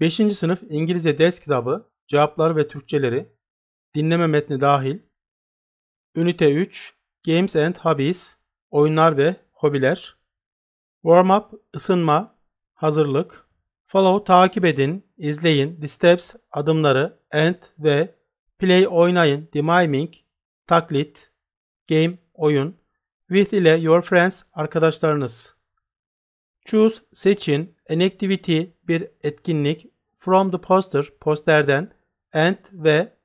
5. sınıf İngilizce ders kitabı, cevaplar ve Türkçeleri, dinleme metni dahil. Ünite 3, Games and Hobbies, oyunlar ve hobiler. Warm up, ısınma, hazırlık. Follow, takip edin, izleyin, the steps, adımları, and ve play, oynayın, demiming, taklit, game, oyun. With ile your friends, arkadaşlarınız. Choose seçin, an activity bir etkinlik, from the poster posterden, and ve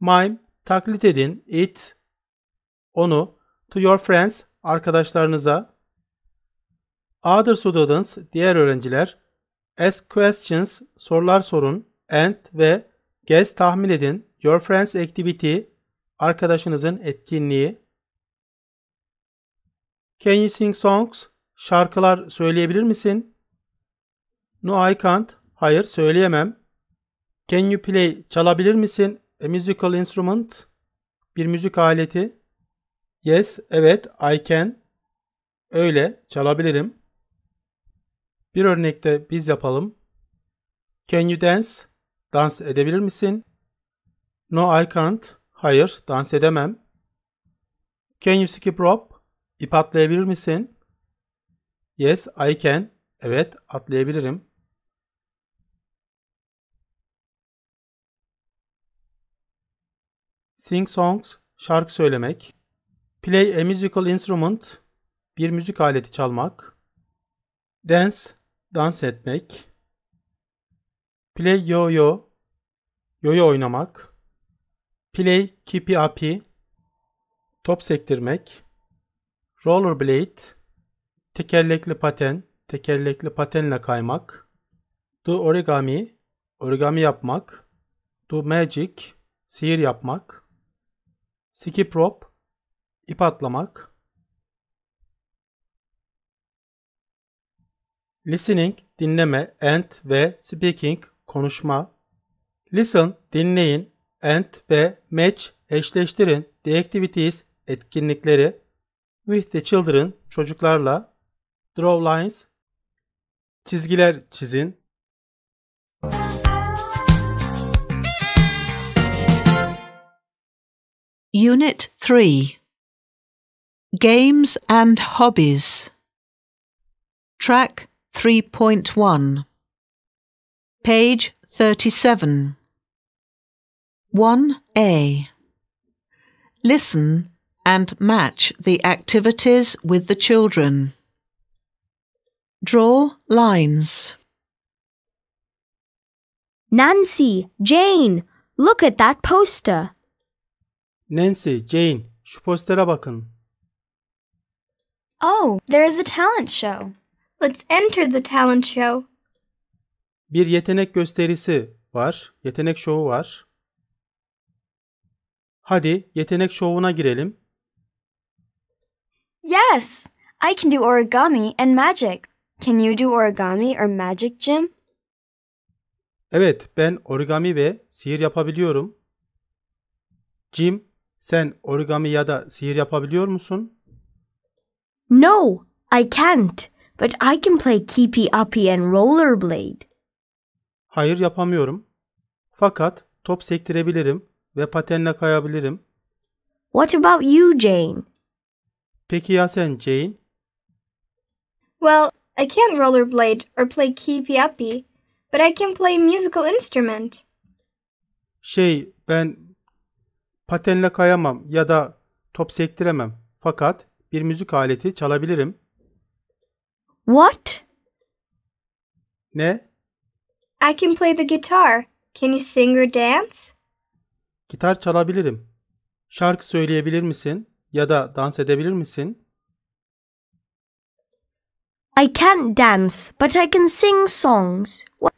mime taklit edin it onu to your friends arkadaşlarınıza other students diğer öğrenciler ask questions sorular sorun and ve guess tahmin edin your friends activity arkadaşınızın etkinliği can you sing songs şarkılar söyleyebilir misin? No I can't. Hayır söyleyemem. Can you play? Çalabilir misin? A musical instrument. Bir müzik aleti. Yes, evet, I can. Öyle, çalabilirim. Bir örnekte biz yapalım. Can you dance? Dans edebilir misin? No, I can't. Hayır, dans edemem. Can you skip rope? İp atlayabilir misin? Yes, I can. Evet, atlayabilirim. Sing songs, şarkı söylemek. Play a musical instrument, bir müzik aleti çalmak. Dance, dans etmek. Play yo-yo, yo-yo oynamak. Play kipi api, top sektirmek. Rollerblade, tekerlekli paten, tekerlekli patenle kaymak, do origami, origami yapmak, do magic, sihir yapmak, skip rope, ip atlamak, listening, dinleme, and ve speaking, konuşma, listen, dinleyin, and ve match, eşleştirin, the activities, etkinlikleri, with the children, çocuklarla, Draw lines. Çizgiler çizin. Unit 3 Games and Hobbies Track 3.1 Page 37 1A Listen and match the activities with the children. Draw lines. Nancy, Jane, look at that poster. Nancy, Jane, şu postere bakın. Oh, there is a talent show. Let's enter the talent show. Bir yetenek gösterisi var, yetenek şovu var. Hadi yetenek şovuna girelim. Yes, I can do origami and magic. Can you do origami or magic, Jim? Evet, ben origami ve sihir yapabiliyorum. Jim, sen origami ya da sihir yapabiliyor musun? No, I can't. But I can play keepy uppy and rollerblade. Hayır, yapamıyorum. Fakat top sektirebilirim ve patenle kayabilirim. What about you, Jane? Peki ya sen, Jane? Well, I can't rollerblade or play kipiapi, but I can play musical instrument. Şey, ben patenle kayamam ya da top sektiremem. Fakat bir müzik aleti çalabilirim. What? Ne? I can play the guitar. Can you sing or dance? Gitar çalabilirim. Şarkı söyleyebilir misin ya da dans edebilir misin? I can't dance, but I can sing songs. What,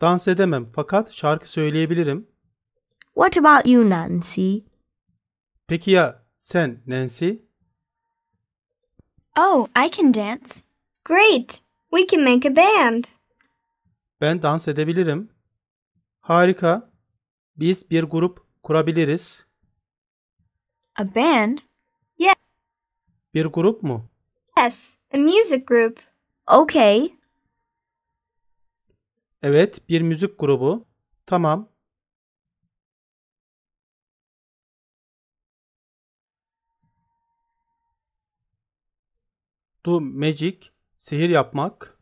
Dans edemem fakat şarkı söyleyebilirim. what about you, Nancy? Peki ya sen Nancy? Oh, I can dance. Great! We can make a band. Ben dans edebilirim. Harika. Biz bir grup kurabiliriz. A band? Yes. Bir grup mu? Yes. A music group. Okay. Evet, bir müzik grubu. Tamam. Do magic, sihir yapmak.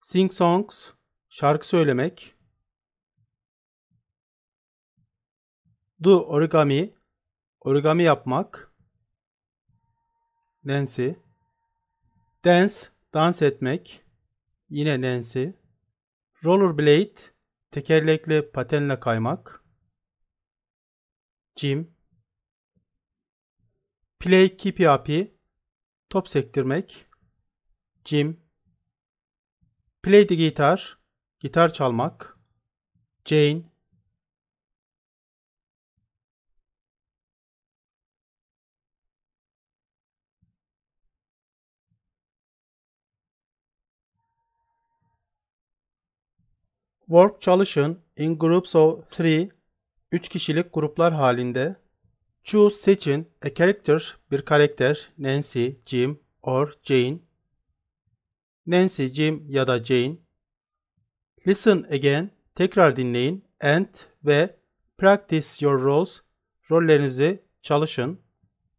Sing songs, şarkı söylemek. Do origami, origami yapmak. Nancy. Dance, dans etmek. Yine Nancy. Rollerblade, tekerlekli patenle kaymak. Jim. Play kipi api, top sektirmek. Jim. Play the guitar, gitar çalmak. Jane. Work çalışın in groups of three, üç kişilik gruplar halinde. Choose seçin a character, bir karakter, Nancy, Jim or Jane. Nancy, Jim ya da Jane. Listen again, tekrar dinleyin and ve practice your roles, rollerinizi çalışın.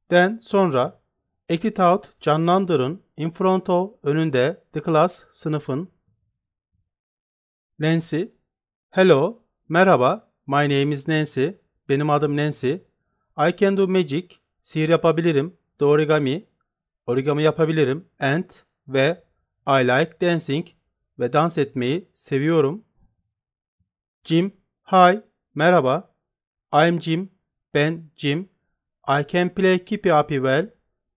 Then sonra act it out, canlandırın in front of önünde the class sınıfın Nancy. Hello, merhaba. My name is Nancy. Benim adım Nancy. I can do magic. Sihir yapabilirim. The origami. Origami yapabilirim. And ve I like dancing ve dans etmeyi seviyorum. Jim. Hi, merhaba. I'm Jim. Ben Jim. I can play keepy upy well.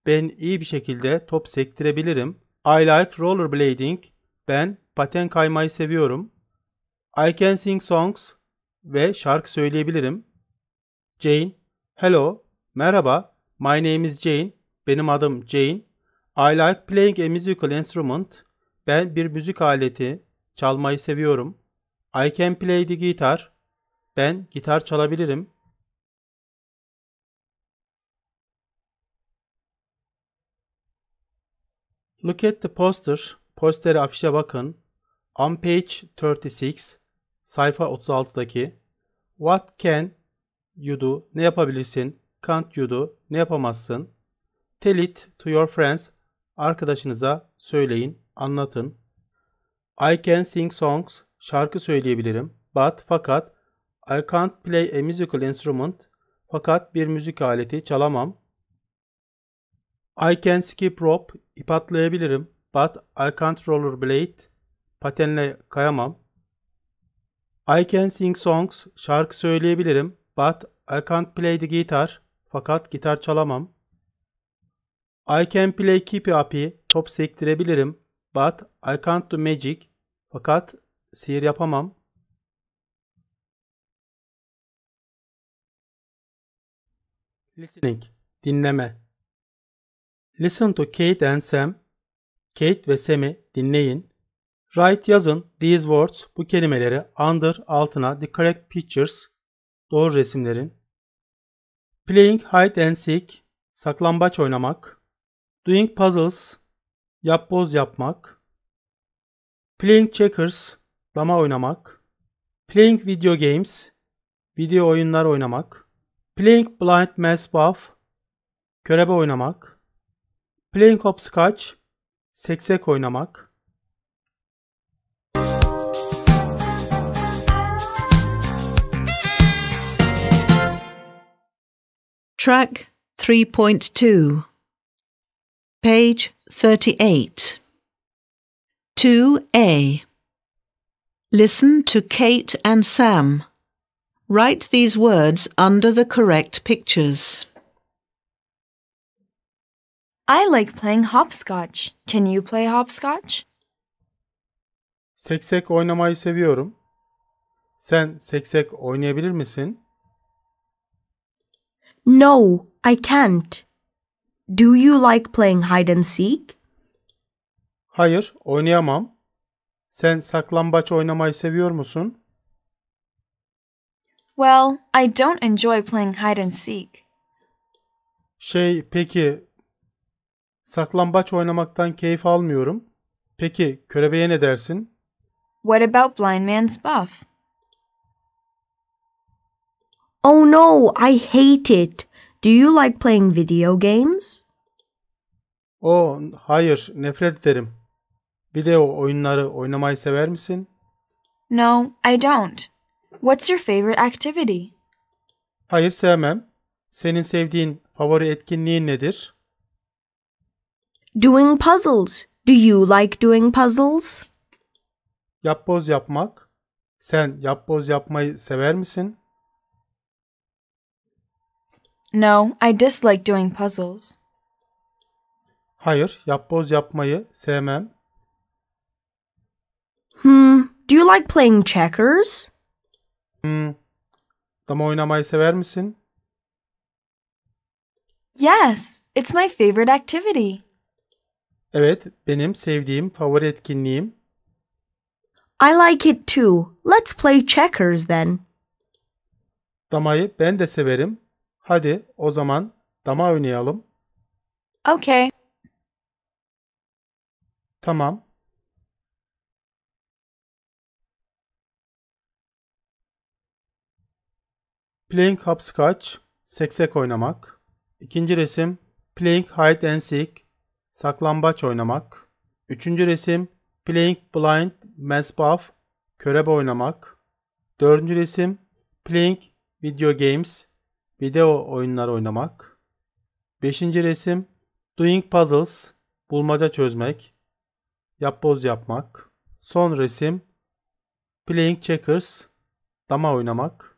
Ben iyi bir şekilde top sektirebilirim. I like rollerblading. Ben paten kaymayı seviyorum. I can sing songs ve şarkı söyleyebilirim. Jane, hello, merhaba, my name is Jane, benim adım Jane. I like playing a musical instrument. Ben bir müzik aleti çalmayı seviyorum. I can play the guitar. Ben gitar çalabilirim. Look at the poster. Postere afişe bakın. On page 36 sayfa 36'daki What can you do? Ne yapabilirsin? Can't you do? Ne yapamazsın? Tell it to your friends. Arkadaşınıza söyleyin, anlatın. I can sing songs. Şarkı söyleyebilirim. But fakat I can't play a musical instrument. Fakat bir müzik aleti çalamam. I can skip rope. İp atlayabilirim. But I can't rollerblade. Patenle kayamam. I can sing songs, şarkı söyleyebilirim. But I can't play the guitar, fakat gitar çalamam. I can play keepy uppy, top sektirebilirim. But I can't do magic, fakat sihir yapamam. Listening, dinleme. Listen to Kate and Sam. Kate ve Sam'i dinleyin. Write yazın these words bu kelimeleri under altına the correct pictures doğru resimlerin playing hide and seek saklambaç oynamak doing puzzles yapboz yapmak playing checkers dama oynamak playing video games video oyunlar oynamak playing blind mass buff körebe oynamak playing hopscotch seksek oynamak Track 3.2, page 38. 2a. Listen to Kate and Sam. Write these words under the correct pictures. I like playing hopscotch. Can you play hopscotch? Seksek oynamayı seviyorum. Sen seksek oynayabilir misin? No, I can't. Do you like playing hide and seek? Hayır, oynayamam. Sen saklambaç oynamayı seviyor musun? Well, I don't enjoy playing hide and seek. Şey, peki saklambaç oynamaktan keyif almıyorum. Peki körebeye ne dersin? What about blind man's buff? Oh no, I hate it. Do you like playing video games? Oh, hayır, nefret ederim. Video oyunları oynamayı sever misin? No, I don't. What's your favorite activity? Hayır, sevmem. Senin sevdiğin favori etkinliğin nedir? Doing puzzles. Do you like doing puzzles? Yapboz yapmak. Sen yapboz yapmayı sever misin? No, I dislike doing puzzles. Hayır, yapboz yapmayı sevmem. Hmm, do you like playing checkers? Hmm, dama oynamayı sever misin? Yes, it's my favorite activity. Evet, benim sevdiğim favori etkinliğim. I like it too. Let's play checkers then. Damayı ben de severim. Hadi o zaman dama oynayalım. Okay. Tamam. Playing Hopscotch, seksek oynamak. İkinci resim Playing Hide and Seek, saklambaç oynamak. Üçüncü resim Playing Blind Man's buff körebe oynamak. Dördüncü resim Playing Video Games, video oyunları oynamak. 5. resim doing puzzles, bulmaca çözmek, yapboz yapmak. Son resim playing checkers, dama oynamak.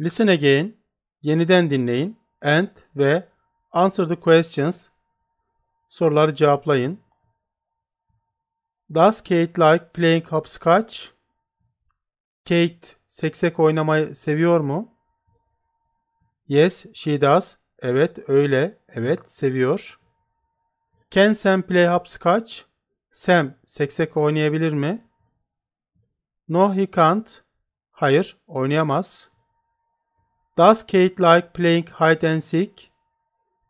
Listen again, yeniden dinleyin and ve answer the questions, soruları cevaplayın. Does Kate like playing hopscotch? Kate Seksek oynamayı seviyor mu? Yes, she does. Evet, öyle. Evet, seviyor. Can Sam play hopscotch? Sam seksek oynayabilir mi? No, he can't. Hayır, oynayamaz. Does Kate like playing hide and seek?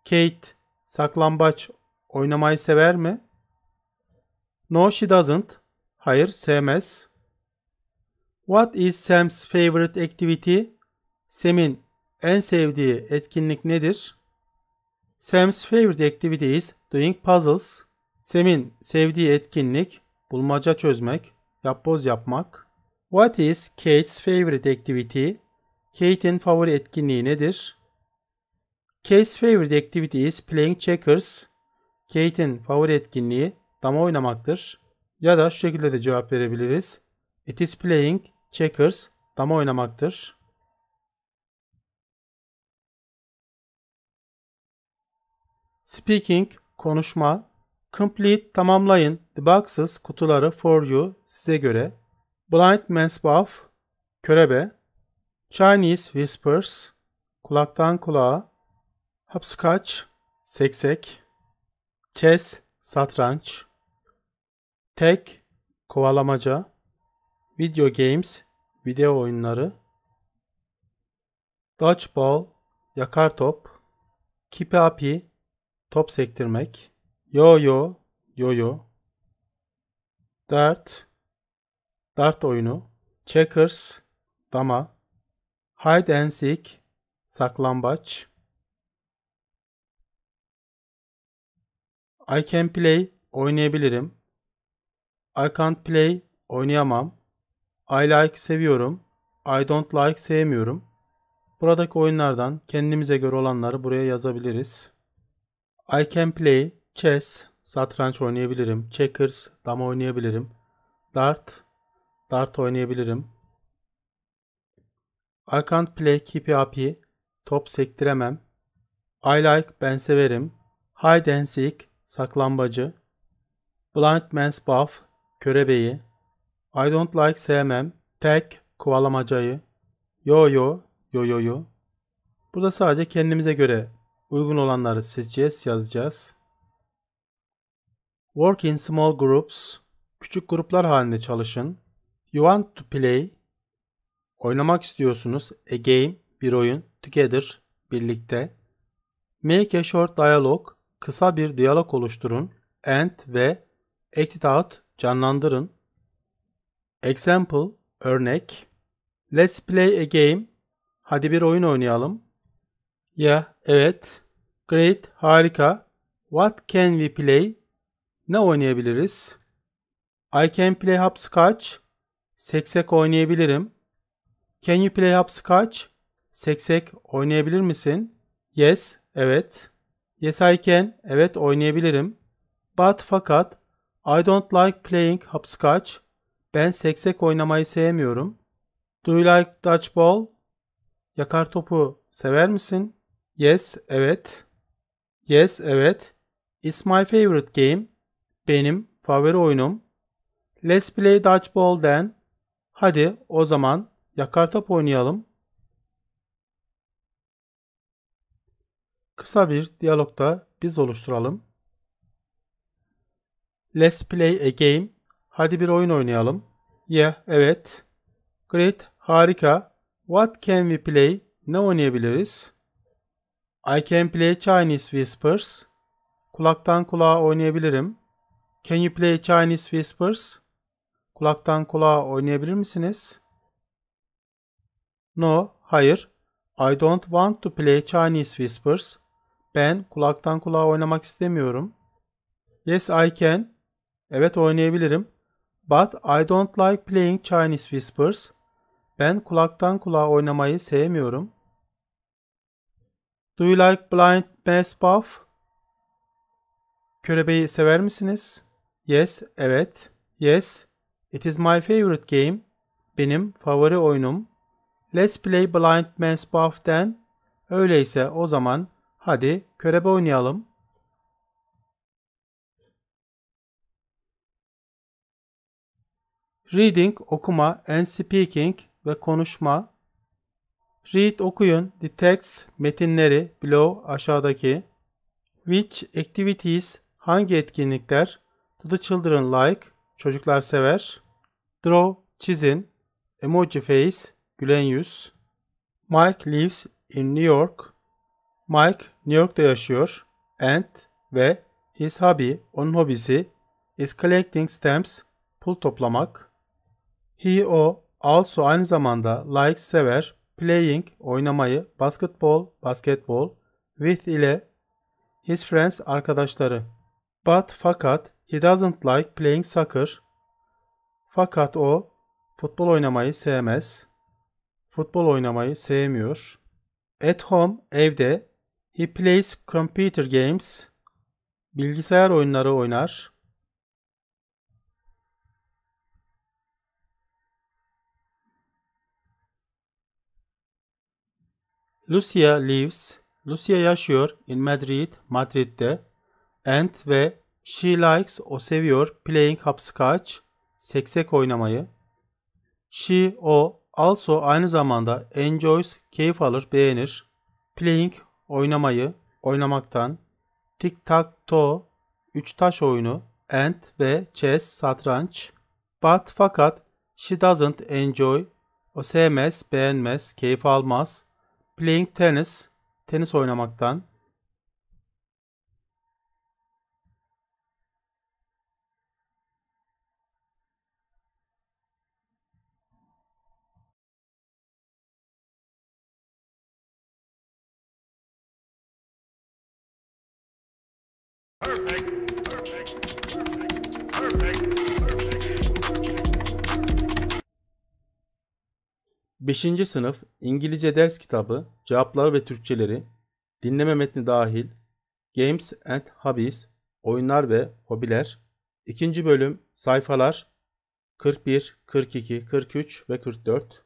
Kate saklambaç oynamayı sever mi? No, she doesn't. Hayır, sevmez. What is Sam's favorite activity? Sam'in en sevdiği etkinlik nedir? Sam's favorite activity is doing puzzles. Sam'in sevdiği etkinlik bulmaca çözmek, yapboz yapmak. What is Kate's favorite activity? Kate'in favori etkinliği nedir? Kate's favorite activity is playing checkers. Kate'in favori etkinliği dama oynamaktır. Ya da şu şekilde de cevap verebiliriz. It is playing Checkers dama oynamaktır. Speaking konuşma. Complete tamamlayın. The boxes kutuları for you size göre. Blind man's buff körebe. Chinese whispers kulaktan kulağa. Hopscotch seksek. Chess satranç. Tek kovalamaca. Video games video oyunları, dodgeball, yakar top, kipi api, top sektirmek, yo-yo, yo-yo, dart, dart oyunu, checkers, dama, hide and seek, saklambaç, I can play, oynayabilirim, I can't play, oynayamam, I like seviyorum. I don't like sevmiyorum. Buradaki oyunlardan kendimize göre olanları buraya yazabiliriz. I can play chess, satranç oynayabilirim. Checkers, dama oynayabilirim. Dart, dart oynayabilirim. I can't play keepy upy, top sektiremem. I like, ben severim. Hide and seek, saklambacı. Blind man's buff, körebeyi. I don't like sevmem. Tek kovalamacayı. Yo yo yo yo yo. Burada sadece kendimize göre uygun olanları seçeceğiz, yazacağız. Work in small groups. Küçük gruplar halinde çalışın. You want to play. Oynamak istiyorsunuz. A game, bir oyun. Together, birlikte. Make a short dialogue. Kısa bir diyalog oluşturun. And ve act it out, canlandırın. Example, örnek. Let's play a game. Hadi bir oyun oynayalım. yeah, evet. Great, harika. What can we play? Ne oynayabiliriz? I can play hopscotch. Seksek oynayabilirim. Can you play hopscotch? Seksek oynayabilir misin? Yes, evet. Yes I can. Evet oynayabilirim. But fakat I don't like playing hopscotch. Ben seksek oynamayı sevmiyorum. Do you like Dutch ball? Yakar topu sever misin? Yes, evet. Yes, evet. It's my favorite game. Benim favori oyunum. Let's play Dutch ball then. Hadi o zaman yakar top oynayalım. Kısa bir diyalogda biz oluşturalım. Let's play a game. Hadi bir oyun oynayalım. Yeah, evet. Great, harika. What can we play? Ne oynayabiliriz? I can play Chinese Whispers. Kulaktan kulağa oynayabilirim. Can you play Chinese Whispers? Kulaktan kulağa oynayabilir misiniz? No, hayır. I don't want to play Chinese Whispers. Ben kulaktan kulağa oynamak istemiyorum. Yes, I can. Evet oynayabilirim. But I don't like playing Chinese whispers. Ben kulaktan kulağa oynamayı sevmiyorum. Do you like blind bass buff? Körebeyi sever misiniz? Yes, evet. Yes, it is my favorite game. Benim favori oyunum. Let's play blind man's buff then. Öyleyse o zaman hadi körebe oynayalım. Reading okuma and speaking ve konuşma. Read okuyun. The text metinleri below aşağıdaki. Which activities hangi etkinlikler? Do the children like? Çocuklar sever. Draw çizin. Emoji face gülen yüz. Mike lives in New York. Mike New York'ta yaşıyor. And ve his hobby onun hobisi is collecting stamps pul toplamak. He o also aynı zamanda like sever, playing oynamayı, basketball basketbol, with ile his friends arkadaşları. But fakat he doesn't like playing soccer. Fakat o futbol oynamayı sevmez. Futbol oynamayı sevmiyor. At home evde he plays computer games. Bilgisayar oyunları oynar. Lucia lives, Lucia yaşıyor in Madrid, Madrid'de. And ve she likes, o seviyor playing hopscotch, seksek oynamayı. She, o also aynı zamanda enjoys, keyif alır, beğenir. Playing, oynamayı, oynamaktan. Tic tac toe, üç taş oyunu. And ve chess, satranç. But fakat she doesn't enjoy, o sevmez, beğenmez, keyif almaz Playing tennis, tenis oynamaktan. 5. sınıf İngilizce ders kitabı, cevaplar ve Türkçeleri, dinleme metni dahil, Games and Hobbies, oyunlar ve hobiler, 2. bölüm sayfalar 41, 42, 43 ve 44.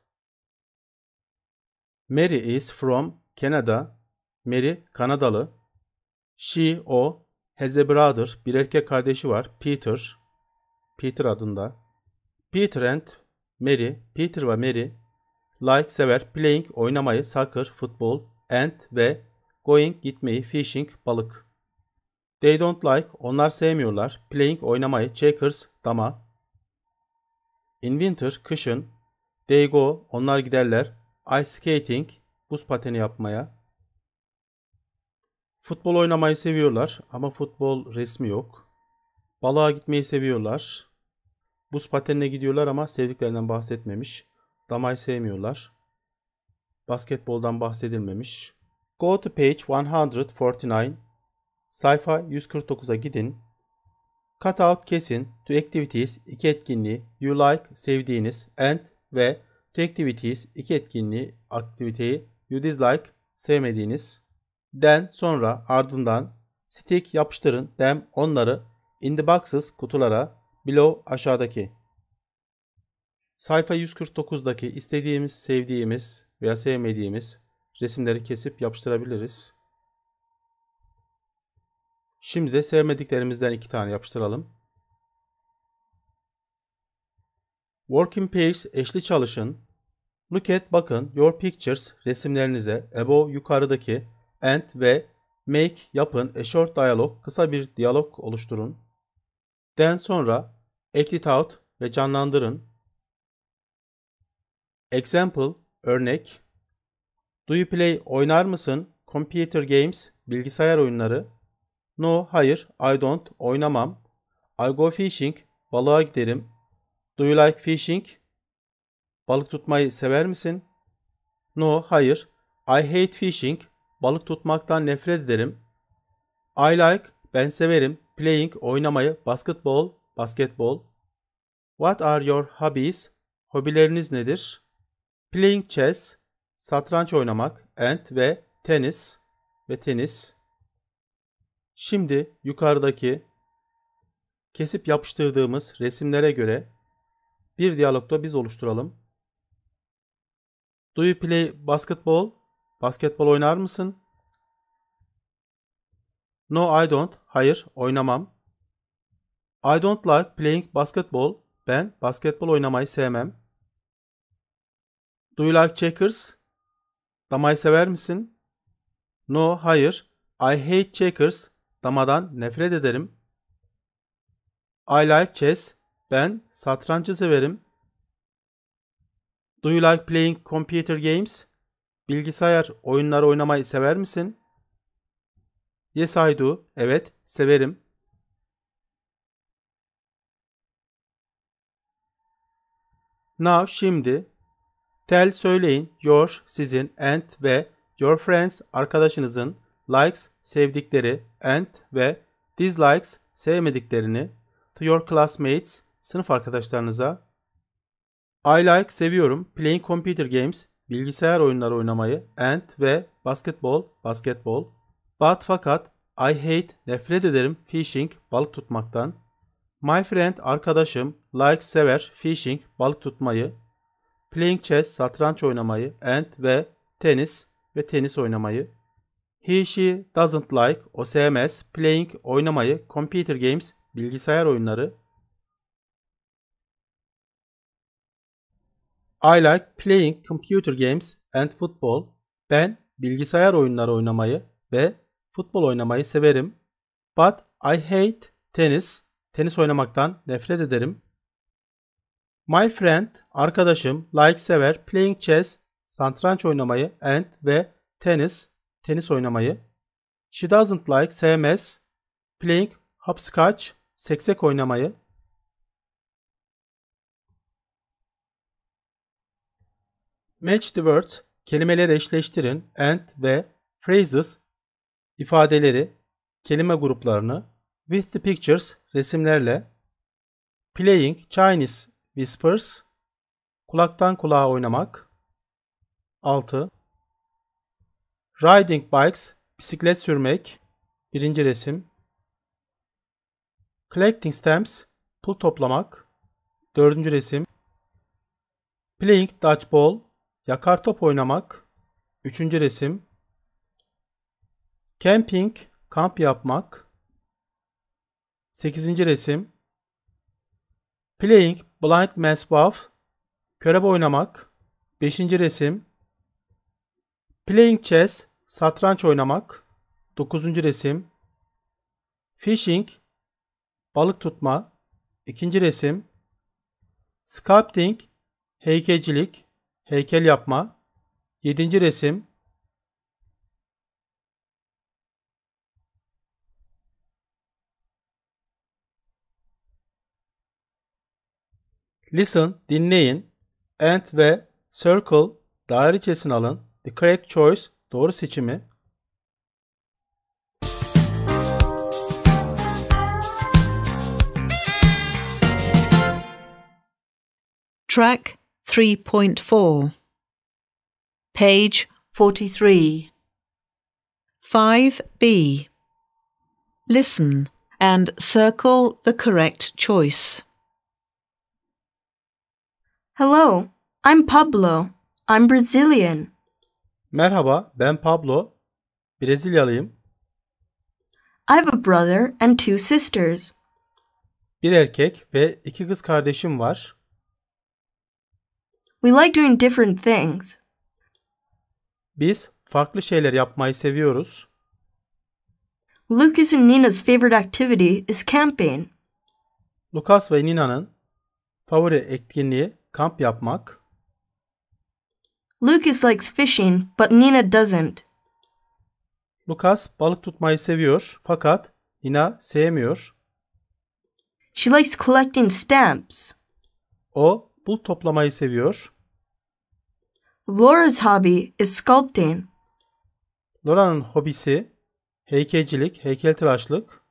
Mary is from Canada. Mary Kanadalı. She, o, has a brother, bir erkek kardeşi var, Peter. Peter adında. Peter and Mary, Peter ve Mary like sever, playing oynamayı, soccer, futbol, and ve going gitmeyi, fishing balık. They don't like onlar sevmiyorlar, playing oynamayı, checkers dama. In winter kışın, they go onlar giderler, ice skating buz pateni yapmaya. Futbol oynamayı seviyorlar ama futbol resmi yok. Balığa gitmeyi seviyorlar. Buz patenine gidiyorlar ama sevdiklerinden bahsetmemiş. Damay sevmiyorlar. Basketboldan bahsedilmemiş. Go to page 149. Sayfa 149'a gidin. Cut out kesin to activities iki etkinliği you like sevdiğiniz and ve to activities iki etkinliği aktiviteyi you dislike sevmediğiniz. Then sonra ardından stick yapıştırın them onları in the boxes kutulara below aşağıdaki Sayfa 149'daki istediğimiz, sevdiğimiz veya sevmediğimiz resimleri kesip yapıştırabiliriz. Şimdi de sevmediklerimizden iki tane yapıştıralım. Working page eşli çalışın. Look at bakın your pictures resimlerinize above yukarıdaki and ve make yapın a short dialog kısa bir diyalog oluşturun. Then sonra edit out ve canlandırın. Example, örnek. Do you play, oynar mısın? Computer games, bilgisayar oyunları. No, hayır, I don't, oynamam. I go fishing, balığa giderim. Do you like fishing? Balık tutmayı sever misin? No, hayır. I hate fishing. Balık tutmaktan nefret ederim. I like, ben severim. Playing, oynamayı. Basketball, basketbol. What are your hobbies? Hobileriniz nedir? Playing chess, satranç oynamak and ve tenis ve tenis. Şimdi yukarıdaki kesip yapıştırdığımız resimlere göre bir diyalogda biz oluşturalım. Do you play basketball? Basketbol oynar mısın? No I don't. Hayır, oynamam. I don't like playing basketball. Ben basketbol oynamayı sevmem. Do you like checkers? Damayı sever misin? No, hayır. I hate checkers. Damadan nefret ederim. I like chess. Ben satrancı severim. Do you like playing computer games? Bilgisayar oyunları oynamayı sever misin? Yes I do. Evet, severim. Now şimdi Tell söyleyin, your sizin, and ve your friends arkadaşınızın likes sevdikleri and ve dislikes sevmediklerini to your classmates sınıf arkadaşlarınıza. I like seviyorum playing computer games bilgisayar oyunları oynamayı and ve basketbol basketbol. But fakat I hate nefret ederim fishing balık tutmaktan. My friend arkadaşım likes sever fishing balık tutmayı Playing chess, satranç oynamayı and ve tenis ve tenis oynamayı. He, she doesn't like, o sevmez, playing oynamayı, computer games, bilgisayar oyunları. I like playing computer games and football. Ben bilgisayar oyunları oynamayı ve futbol oynamayı severim. But I hate tennis. Tenis oynamaktan nefret ederim. My friend, arkadaşım, like sever, playing chess, santranç oynamayı and ve tennis, tenis oynamayı. She doesn't like, sevmez, playing hopscotch, seksek oynamayı. Match the words, kelimeleri eşleştirin and ve phrases, ifadeleri, kelime gruplarını with the pictures, resimlerle playing Chinese Whispers Kulaktan kulağa oynamak 6. Riding bikes Bisiklet sürmek 1. resim Collecting stamps Pul toplamak 4. resim Playing dodgeball Yakar top oynamak 3. resim Camping Kamp yapmak 8. resim Playing Blind Man's Buff Körebe oynamak 5. resim Playing Chess Satranç oynamak 9. resim Fishing Balık tutma 2. resim Sculpting Heykelcilik Heykel yapma 7. resim Listen, dinleyin. And ve circle, daire içerisine alın. The correct choice, doğru seçimi. Track 3.4 Page 43 5b Listen and circle the correct choice. Hello, I'm Pablo. I'm Brazilian. Merhaba, ben Pablo. Brezilyalıyım. I have a brother and two sisters. Bir erkek ve iki kız kardeşim var. We like doing different things. Biz farklı şeyler yapmayı seviyoruz. Lucas and Nina's favorite activity is camping. Lucas ve Nina'nın favori etkinliği Kamp yapmak. Lucas likes fishing, but Nina doesn't. Lucas balık tutmayı seviyor fakat Nina sevmiyor. She likes collecting stamps. O bul toplamayı seviyor. Laura's hobby is sculpting. Laura'nın hobisi heykelcilik, heykeltıraşlık.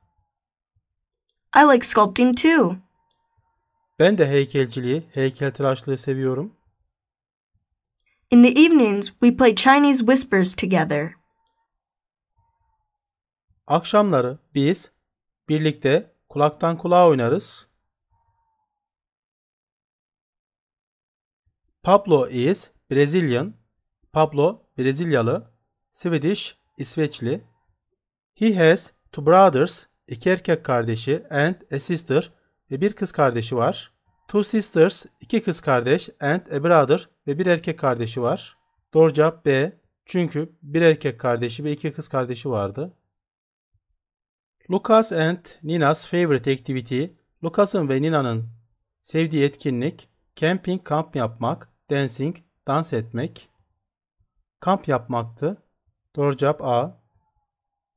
I like sculpting too. Ben de heykelciliği, heykeltıraşlığı seviyorum. In the evenings we play Chinese whispers together. Akşamları biz birlikte kulaktan kulağa oynarız. Pablo is Brazilian. Pablo Brezilyalı. Swedish İsveçli. He has two brothers, iki erkek kardeşi and a sister, ve bir kız kardeşi var. Two sisters, iki kız kardeş and a brother ve bir erkek kardeşi var. Doğru cevap B. Çünkü bir erkek kardeşi ve iki kız kardeşi vardı. Lucas and Nina's favorite activity, Lucas'ın ve Nina'nın sevdiği etkinlik, camping, kamp yapmak, dancing, dans etmek, kamp yapmaktı. Doğru cevap A.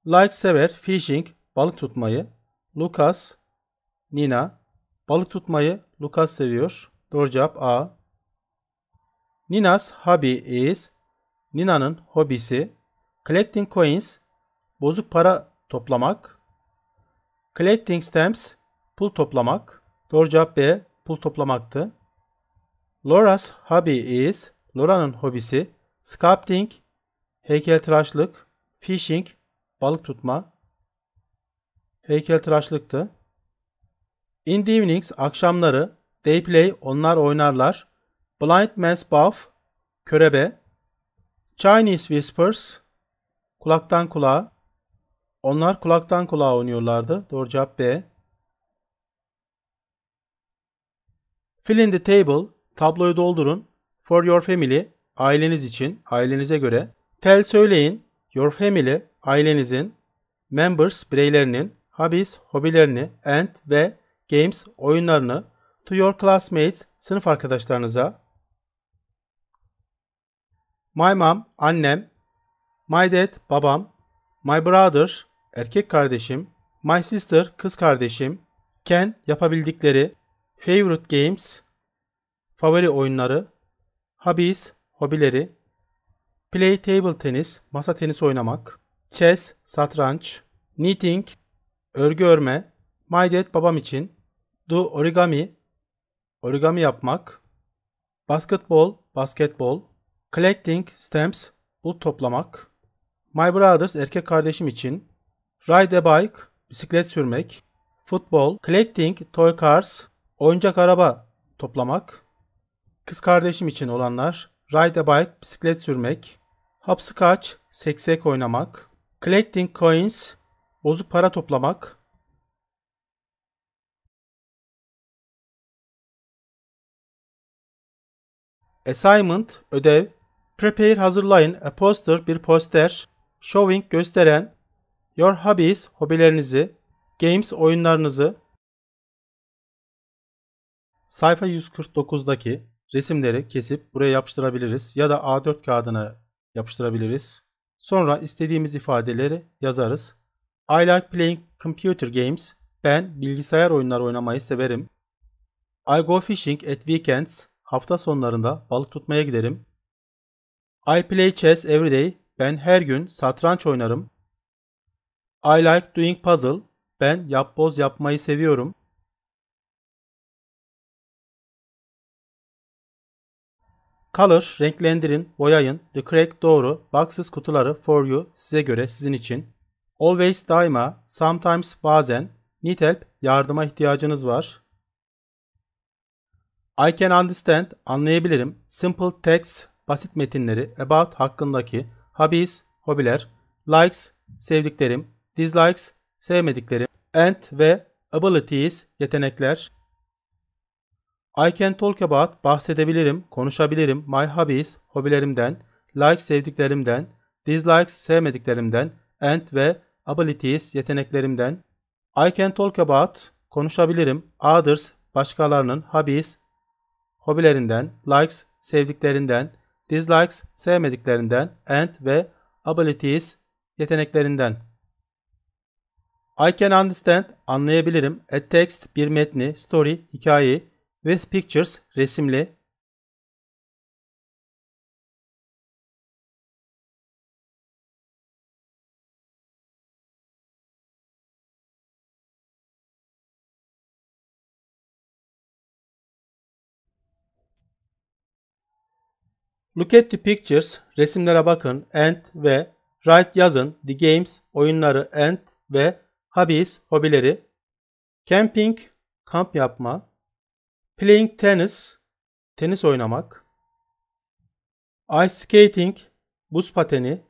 Like sever fishing, balık tutmayı. Lucas, Nina, Balık tutmayı Lucas seviyor. Doğru cevap A. Nina's hobby is Nina'nın hobisi collecting coins bozuk para toplamak. Collecting stamps pul toplamak. Doğru cevap B. Pul toplamaktı. Laura's hobby is Laura'nın hobisi sculpting heykeltıraşlık, fishing balık tutma heykeltıraşlıktı. In the evenings akşamları they play onlar oynarlar. Blind man's buff körebe. Chinese whispers kulaktan kulağa. Onlar kulaktan kulağa oynuyorlardı. Doğru cevap B. Fill in the table tabloyu doldurun. For your family aileniz için, ailenize göre. Tell söyleyin. Your family ailenizin. Members bireylerinin. Hobbies hobilerini. And ve Games oyunlarını to your classmates sınıf arkadaşlarınıza, my mom annem, my dad babam, my brother erkek kardeşim, my sister kız kardeşim, Ken yapabildikleri, favorite games favori oyunları, hobbies hobileri, play table tennis masa tenisi oynamak, chess satranç, knitting örgü örme, my dad babam için, Do origami, origami yapmak. Basketball, basketbol. Collecting stamps, bulut toplamak. My brothers, erkek kardeşim için. Ride a bike, bisiklet sürmek. Football, collecting toy cars, oyuncak araba toplamak. Kız kardeşim için olanlar. Ride a bike, bisiklet sürmek. Hopscotch, seksek oynamak. Collecting coins, bozuk para toplamak. Assignment, ödev. Prepare, hazırlayın. A poster, bir poster. Showing, gösteren. Your hobbies, hobilerinizi. Games, oyunlarınızı. Sayfa 149'daki resimleri kesip buraya yapıştırabiliriz ya da A4 kağıdına yapıştırabiliriz. Sonra istediğimiz ifadeleri yazarız. I like playing computer games. Ben bilgisayar oyunları oynamayı severim. I go fishing at weekends. Hafta sonlarında balık tutmaya giderim. I play chess every day. Ben her gün satranç oynarım. I like doing puzzle. Ben yapboz yapmayı seviyorum. Color, renklendirin, boyayın. The crack doğru. Boxes kutuları for you, size göre, sizin için. Always daima, sometimes bazen. Need help, yardıma ihtiyacınız var. I can understand, anlayabilirim. Simple text, basit metinleri. About, hakkındaki. Hobbies, hobiler. Likes, sevdiklerim. Dislikes, sevmediklerim. And ve abilities, yetenekler. I can talk about, bahsedebilirim, konuşabilirim. My hobbies, hobilerimden. likes sevdiklerimden. Dislikes, sevmediklerimden. And ve abilities, yeteneklerimden. I can talk about, konuşabilirim. Others, başkalarının. Hobbies, hobilerinden, likes sevdiklerinden, dislikes sevmediklerinden and ve abilities yeteneklerinden. I can understand anlayabilirim a text bir metni, story hikayeyi with pictures resimli Look at the pictures, resimlere bakın and ve write yazın, the games, oyunları and ve hobbies, hobileri. Camping, kamp yapma. Playing tennis, tenis oynamak. Ice skating, buz pateni.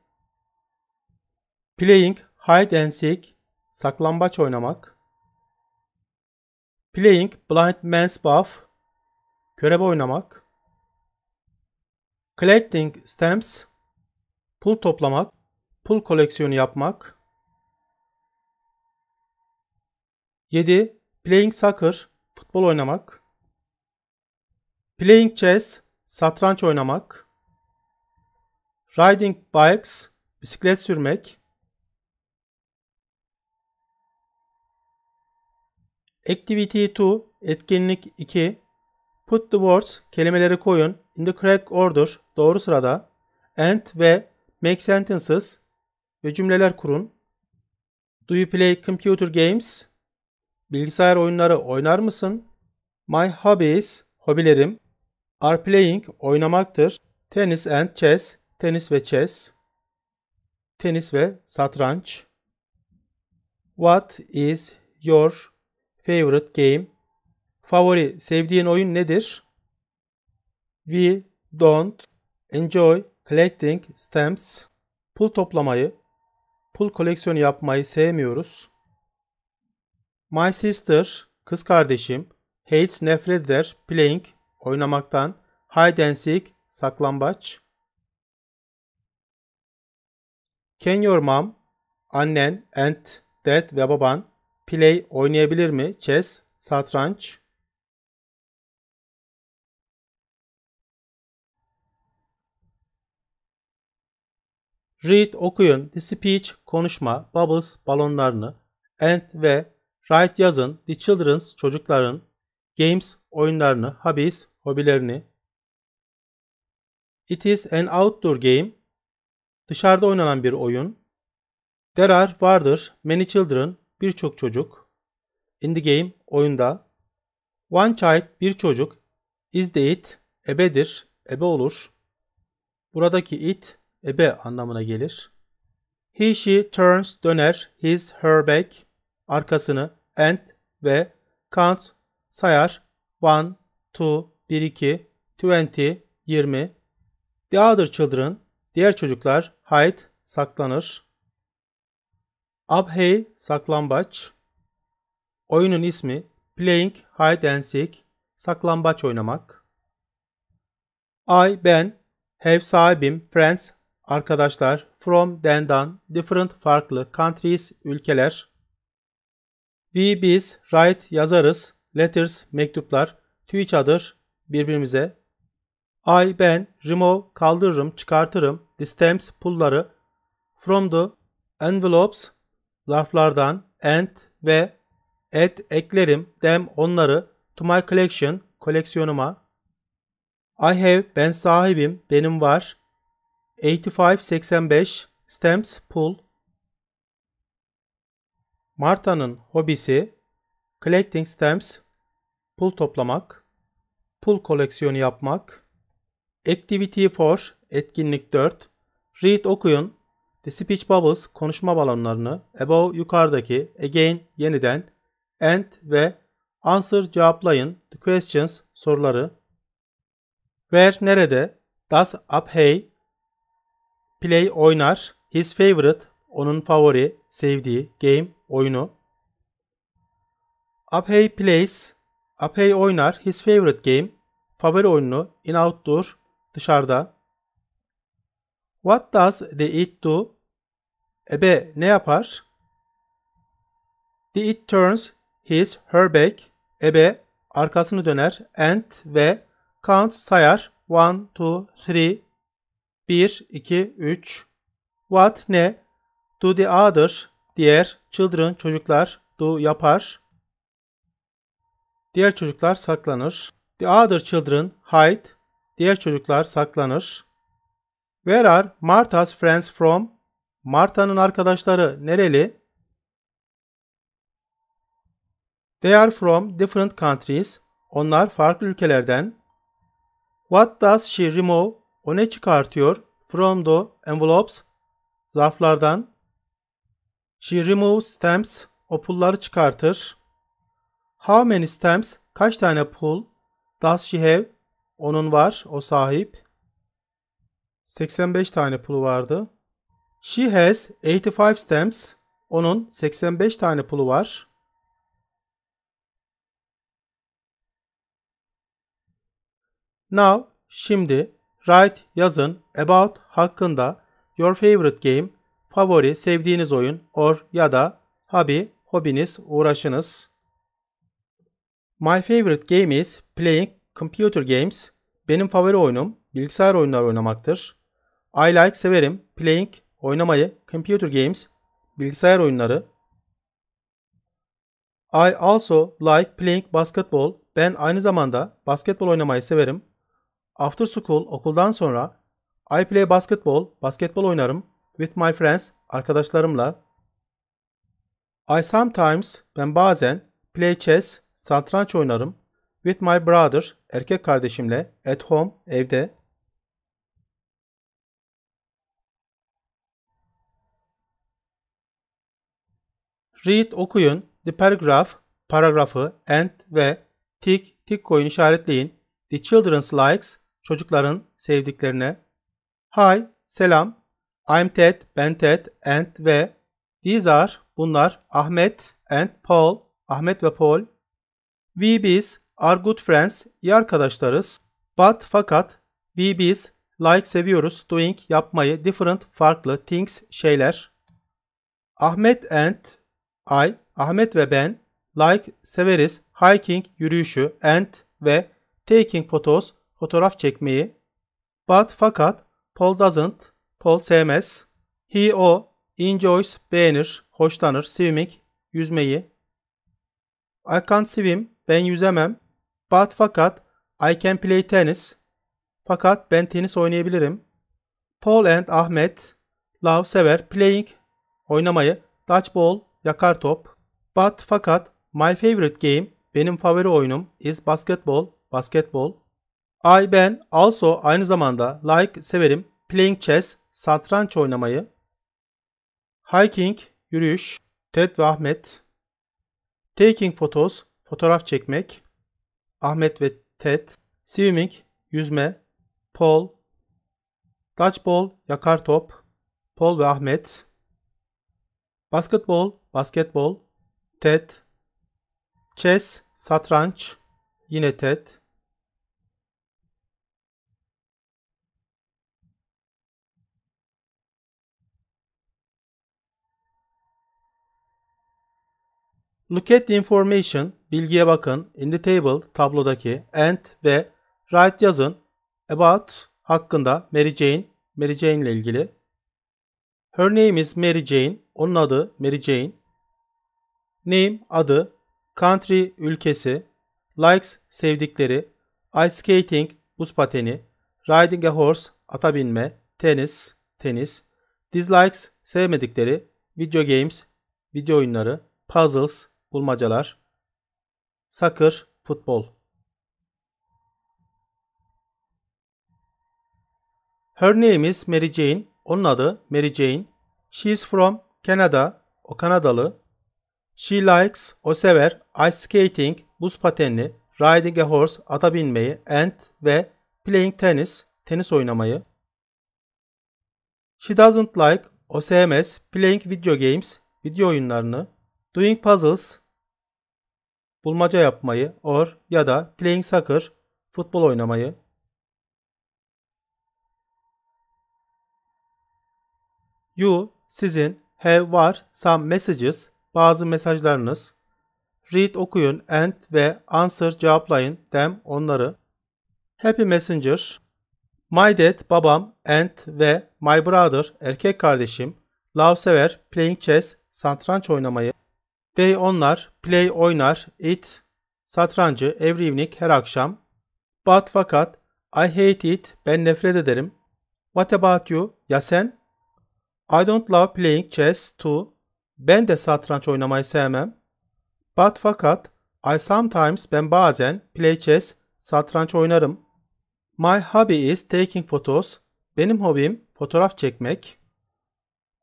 Playing hide and seek, saklambaç oynamak. Playing blind man's buff, körebe oynamak. Collecting stamps, pul toplamak, pul koleksiyonu yapmak. 7. Playing soccer, futbol oynamak. Playing chess, satranç oynamak. Riding bikes, bisiklet sürmek. Activity 2, etkinlik 2. Put the words, kelimeleri koyun, in the correct order, doğru sırada and ve make sentences ve cümleler kurun. Do you play computer games? Bilgisayar oyunları oynar mısın? My hobbies, hobilerim. Are playing, oynamaktır. Tennis and chess, tenis ve chess. Tenis ve satranç. What is your favorite game? Favori, sevdiğin oyun nedir? We don't Enjoy collecting stamps. Pul toplamayı, pul koleksiyonu yapmayı sevmiyoruz. My sister, kız kardeşim, hates nefret eder playing, oynamaktan, hide and seek, saklambaç. Can your mom, annen, aunt, dad ve baban play oynayabilir mi? Chess, satranç. Read okuyun, the speech konuşma, bubbles balonlarını, and ve write yazın, the children's çocukların, games oyunlarını, hobbies hobilerini. It is an outdoor game. Dışarıda oynanan bir oyun. There are vardır, many children birçok çocuk. In the game oyunda. One child bir çocuk. Is the it ebedir, ebe olur. Buradaki it ebe anlamına gelir. He she turns döner his her back arkasını and ve count sayar 1 2 1 2 20 20 The other children diğer çocuklar hide saklanır. Abhay saklambaç oyunun ismi playing hide and seek saklambaç oynamak. I ben have sahibim, friends, Arkadaşlar from then'dan different farklı countries ülkeler. We biz write yazarız. Letters mektuplar. To each other birbirimize. I ben remove kaldırırım çıkartırım. The stamps pullları, From the envelopes zarflardan and ve add eklerim dem onları to my collection koleksiyonuma. I have ben sahibim benim var 8585 Stamps Pool Marta'nın hobisi collecting stamps, pul toplamak, pul koleksiyonu yapmak. Activity 4, etkinlik 4. Read okuyun. The speech bubbles konuşma balonlarını above yukarıdaki, again yeniden, and ve answer cevaplayın. The questions soruları. Where nerede? Does up hey Play oynar. His favorite onun favori, sevdiği game oyunu. Apey plays. Apey oynar. His favorite game favori oyunu in outdoor dışarıda. What does the it do? Ebe ne yapar? The it turns his her back. Ebe arkasını döner and ve count sayar 1 2 3 1, 2, 3. What ne? Do the other, diğer, children, çocuklar, do yapar. Diğer çocuklar saklanır. The other children hide, diğer çocuklar saklanır. Where are Martha's friends from? Martha'nın arkadaşları nereli? They are from different countries. Onlar farklı ülkelerden. What does she remove? O ne çıkartıyor? From the envelopes. Zarflardan. She removes stamps. O pulları çıkartır. How many stamps? Kaç tane pul? Does she have? Onun var. O sahip. 85 tane pulu vardı. She has 85 stamps. Onun 85 tane pulu var. Now, şimdi Write yazın about hakkında your favorite game, favori sevdiğiniz oyun or ya da hobby hobiniz uğraşınız. My favorite game is playing computer games. Benim favori oyunum bilgisayar oyunları oynamaktır. I like severim playing oynamayı computer games bilgisayar oyunları. I also like playing basketball. Ben aynı zamanda basketbol oynamayı severim. After school okuldan sonra I play basketball, basketbol oynarım. With my friends, arkadaşlarımla. I sometimes, ben bazen play chess, satranç oynarım. With my brother, erkek kardeşimle. At home, evde. Read okuyun, the paragraph, paragrafı, and ve tick, tick koyun işaretleyin. The children's likes, çocukların sevdiklerine Hi, selam. I'm Ted, ben Ted and ve These are, bunlar Ahmet and Paul, Ahmet ve Paul. We biz are good friends, iyi arkadaşlarız. But fakat we biz like seviyoruz, doing yapmayı, different farklı, things şeyler. Ahmet and I, Ahmet ve ben like severiz hiking yürüyüşü and ve taking photos fotoğraf çekmeyi. But fakat Paul doesn't, Paul sevmez. He o enjoys beğenir, hoşlanır, swimming yüzmeyi. I can't swim, ben yüzemem. But fakat I can play tennis. Fakat ben tenis oynayabilirim. Paul and Ahmet love sever playing oynamayı, Touch ball yakar top. But fakat my favorite game benim favori oyunum is basketball, basketball. I ben also aynı zamanda like severim playing chess satranç oynamayı, hiking yürüyüş, Ted ve Ahmet, taking photos fotoğraf çekmek, Ahmet ve Ted, swimming yüzme, Paul, dodgeball yakar top, Paul ve Ahmet, basketball basketbol, Ted, chess satranç, yine Ted, Look at the information, bilgiye bakın. In the table, tablodaki and ve write yazın. About, hakkında Mary Jane, Mary Jane ile ilgili. Her name is Mary Jane, onun adı Mary Jane. Name, adı. Country, ülkesi. Likes, sevdikleri. Ice skating, buz pateni. Riding a horse, ata binme. tennis tenis. Dislikes, sevmedikleri. Video games, video oyunları. Puzzles, bulmacalar, sakır, futbol. Örneğimiz Mary Jane, onun adı Mary Jane. She is from Canada, o Kanadalı. She likes, o sever, ice skating, buz patenli, riding a horse, ata binmeyi, and ve playing tennis, tenis oynamayı. She doesn't like, o sevmez, playing video games, video oyunlarını, doing puzzles, bulmaca yapmayı or ya da playing soccer, futbol oynamayı. You, sizin, have var, some messages, bazı mesajlarınız. Read okuyun and ve answer cevaplayın them onları. Happy Messenger, My dad babam and ve my brother erkek kardeşim love sever playing chess satranç oynamayı They onlar play oynar it satrancı every evening her akşam. But fakat I hate it ben nefret ederim. What about you ya sen? I don't love playing chess too. Ben de satranç oynamayı sevmem. But fakat I sometimes ben bazen play chess satranç oynarım. My hobby is taking photos. Benim hobim fotoğraf çekmek.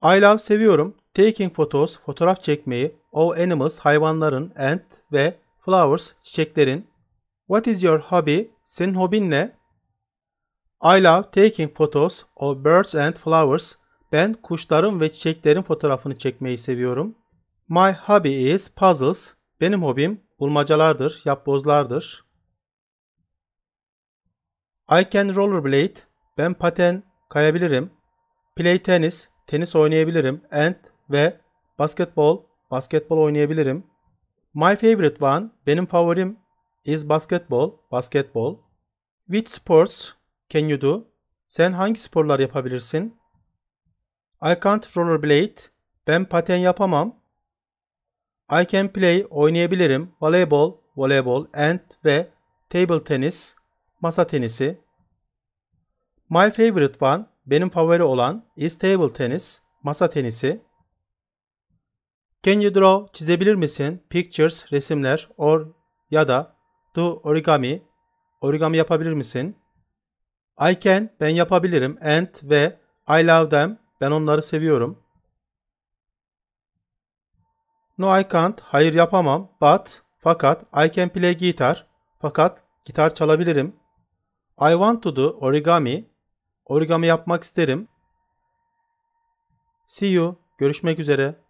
I love seviyorum. Taking photos, fotoğraf çekmeyi, of animals, hayvanların, and ve flowers, çiçeklerin. What is your hobby? Senin hobin ne? I love taking photos of birds and flowers. Ben kuşların ve çiçeklerin fotoğrafını çekmeyi seviyorum. My hobby is puzzles. Benim hobim bulmacalardır, yapbozlardır. I can rollerblade. Ben paten kayabilirim. Play tennis, tenis oynayabilirim. And ve basketbol, basketbol oynayabilirim. My favorite one, benim favorim is basketbol, basketbol. Which sports can you do? Sen hangi sporlar yapabilirsin? I can't rollerblade, ben paten yapamam. I can play, oynayabilirim. Voleybol, voleybol and ve table tennis, masa tenisi. My favorite one, benim favori olan is table tennis, masa tenisi. Can you draw? Çizebilir misin? Pictures, resimler or ya da do origami. Origami yapabilir misin? I can, ben yapabilirim. And ve I love them, ben onları seviyorum. No I can't, hayır yapamam. But, fakat I can play guitar, fakat gitar çalabilirim. I want to do origami, origami yapmak isterim. See you, görüşmek üzere.